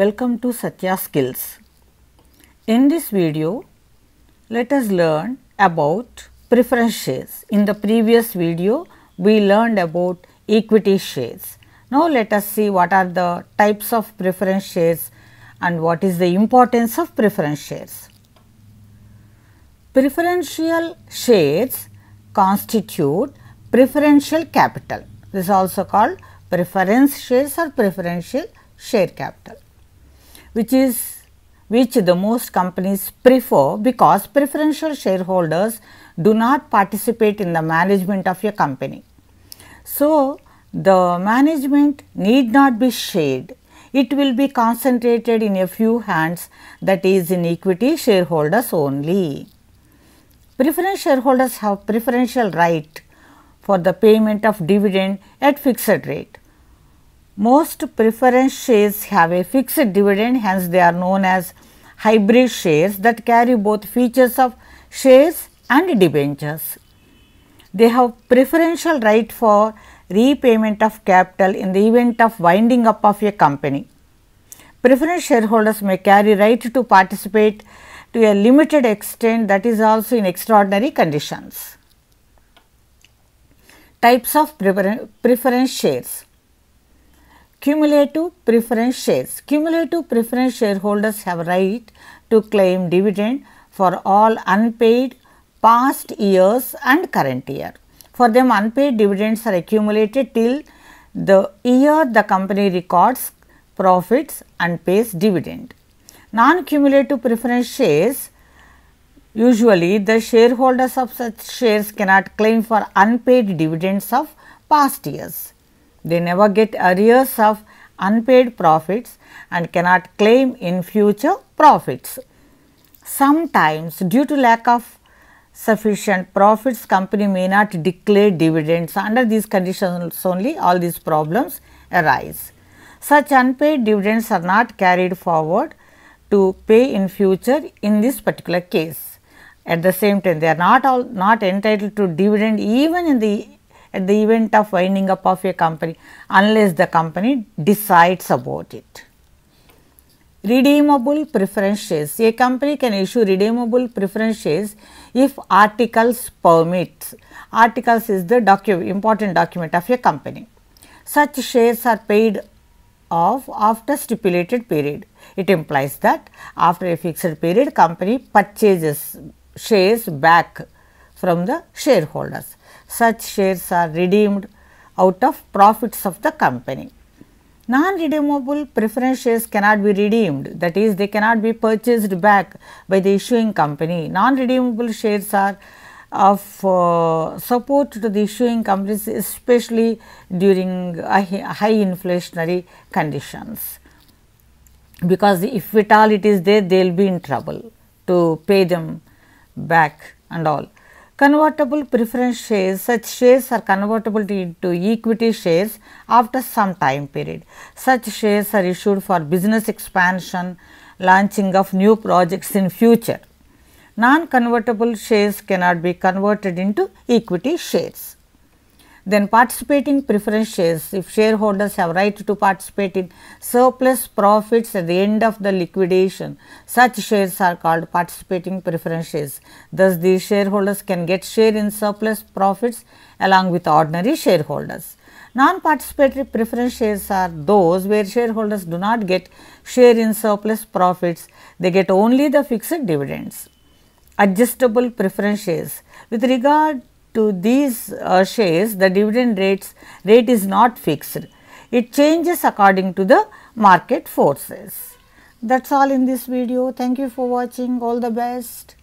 Welcome to Satya Skills. In this video, let us learn about preference shares. In the previous video, we learned about equity shares. Now, let us see what are the types of preference shares and what is the importance of preference shares. Preferential shares constitute preferential capital. This is also called preference shares or preferential share capital which is which the most companies prefer because preferential shareholders do not participate in the management of a company. So, the management need not be shared. It will be concentrated in a few hands that is in equity shareholders only. Preference shareholders have preferential right for the payment of dividend at fixed rate. Most preference shares have a fixed dividend, hence they are known as hybrid shares that carry both features of shares and debentures. They have preferential right for repayment of capital in the event of winding up of a company. Preference shareholders may carry right to participate to a limited extent that is also in extraordinary conditions. Types of preferen preference shares Cumulative preference shares. Cumulative preference shareholders have right to claim dividend for all unpaid past years and current year. For them unpaid dividends are accumulated till the year the company records profits and pays dividend. Non-cumulative preference shares usually the shareholders of such shares cannot claim for unpaid dividends of past years. They never get arrears of unpaid profits and cannot claim in future profits. Sometimes due to lack of sufficient profits company may not declare dividends. Under these conditions only all these problems arise. Such unpaid dividends are not carried forward to pay in future in this particular case. At the same time they are not all not entitled to dividend even in the at the event of winding up of a company unless the company decides about it. Redeemable preference shares. A company can issue redeemable preference shares if articles permits. Articles is the docu important document of a company. Such shares are paid off after stipulated period. It implies that after a fixed period company purchases shares back from the shareholders. Such shares are redeemed out of profits of the company. Non-redeemable preference shares cannot be redeemed, that is they cannot be purchased back by the issuing company. Non-redeemable shares are of uh, support to the issuing companies especially during high inflationary conditions because if at all it is there they will be in trouble to pay them back and all. Convertible preference shares, such shares are convertible into equity shares after some time period. Such shares are issued for business expansion, launching of new projects in future. Non-convertible shares cannot be converted into equity shares. Then participating preference shares, if shareholders have right to participate in surplus profits at the end of the liquidation, such shares are called participating preference shares. Thus, these shareholders can get share in surplus profits along with ordinary shareholders. Non-participatory preference shares are those where shareholders do not get share in surplus profits, they get only the fixed dividends. Adjustable preference shares. With regard to these uh, shares the dividend rates rate is not fixed. It changes according to the market forces. That is all in this video. Thank you for watching. All the best.